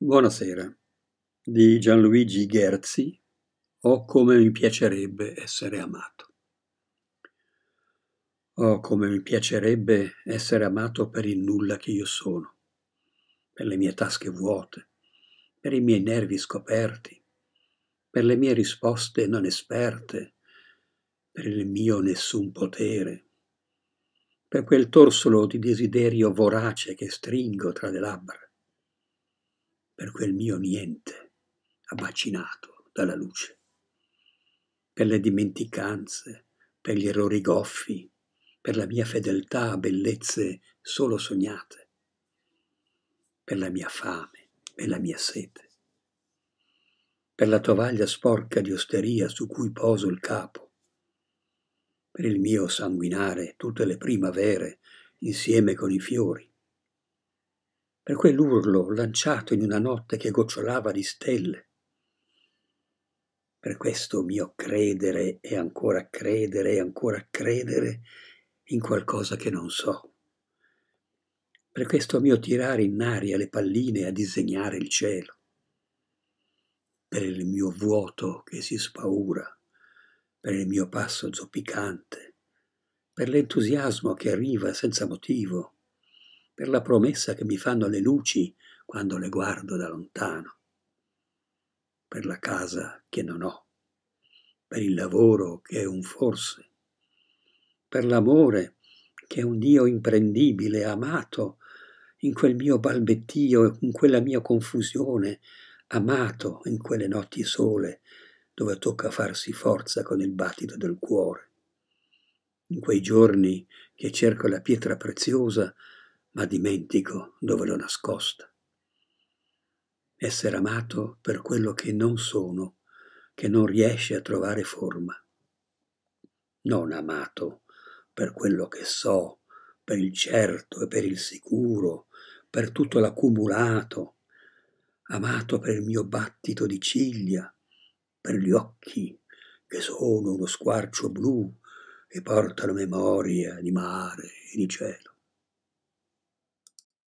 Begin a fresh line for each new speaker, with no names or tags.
Buonasera di Gianluigi Gherzi O come mi piacerebbe essere amato. Oh, come mi piacerebbe essere amato per il nulla che io sono, per le mie tasche vuote, per i miei nervi scoperti, per le mie risposte non esperte, per il mio nessun potere, per quel torsolo di desiderio vorace che stringo tra le labbra per quel mio niente, abbacinato dalla luce. Per le dimenticanze, per gli errori goffi, per la mia fedeltà a bellezze solo sognate, per la mia fame e la mia sete, per la tovaglia sporca di osteria su cui poso il capo, per il mio sanguinare tutte le primavere insieme con i fiori, per quell'urlo lanciato in una notte che gocciolava di stelle. Per questo mio credere e ancora credere e ancora credere in qualcosa che non so. Per questo mio tirare in aria le palline a disegnare il cielo. Per il mio vuoto che si spaura, per il mio passo zoppicante, per l'entusiasmo che arriva senza motivo per la promessa che mi fanno le luci quando le guardo da lontano, per la casa che non ho, per il lavoro che è un forse, per l'amore che è un Dio imprendibile, amato, in quel mio balbettio, e in quella mia confusione, amato in quelle notti sole dove tocca farsi forza con il battito del cuore. In quei giorni che cerco la pietra preziosa ma dimentico dove l'ho nascosta. Essere amato per quello che non sono, che non riesce a trovare forma. Non amato per quello che so, per il certo e per il sicuro, per tutto l'accumulato, amato per il mio battito di ciglia, per gli occhi che sono uno squarcio blu e portano memoria di mare e di cielo.